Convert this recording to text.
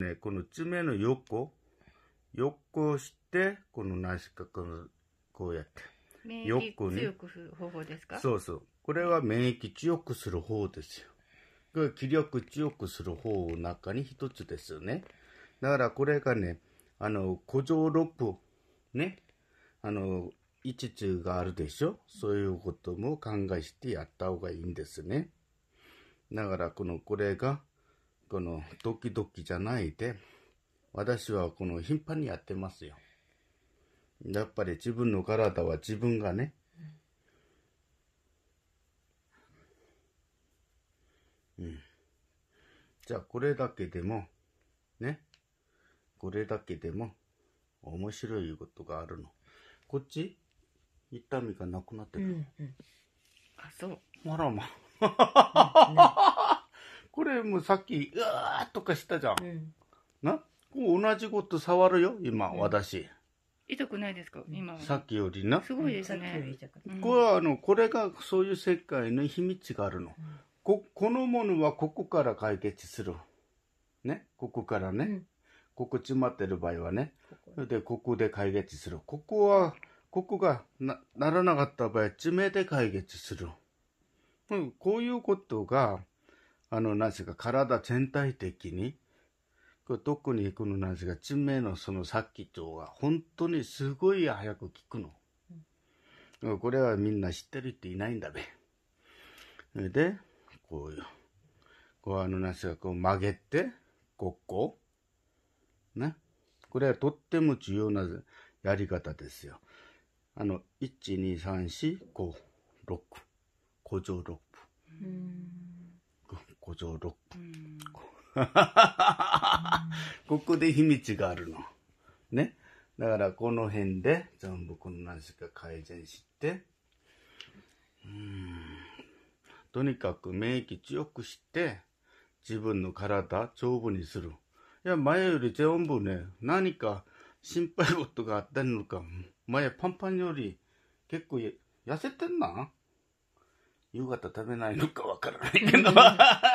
ね、この爪の横、横をして、この何しかこの、こうやって。免疫強くする方法ですかそうそう。これは免疫強くする方ですよ。気力強くする方の中に一つですよね。だからこれがね、あの、古城六ね、あの、一中があるでしょそういうことも考えしてやった方がいいんですね。だからこの、これが、このドキドキじゃないで、私はこの頻繁にやってますよ。やっぱり自分の体は自分がね、うん。じゃあこれだけでも、ね、これだけでも面白いことがあるの。こっち痛みがなくなってくる。うんうん、あ、そう。あらま。うねさっき「うわー」とかしたじゃん、うん、な同じこと触るよ今、うん、私痛くないですか今さっきよりなすごいですね、うん、これはあのこれがそういう世界の秘密があるの、ここのものはここから解決するねここからね、ここ詰まってる場合はねでここで解決するここはここがなならなかった場合地名で解決する、うん、こういうことがあの、なんすか、体全体的に、これ特にこの、なんすか、地名のそのさき、気町が本当にすごい早く効くの。うん、これはみんな知ってる人いないんだべ。で、こういう、こうあの、なんすか、こう曲げて、ここ、ね。これはとっても重要なやり方ですよ。あの、1、2、3、4、5、6。5乗6分。ここで秘密があるの。ね。だからこの辺で全部こんなしか改善して、うん。とにかく免疫強くして、自分の体丈夫にする。いや、前より全部ね、何か心配事があったのか、前パンパンより結構痩せてんな。夕方食べないのかわからないけど。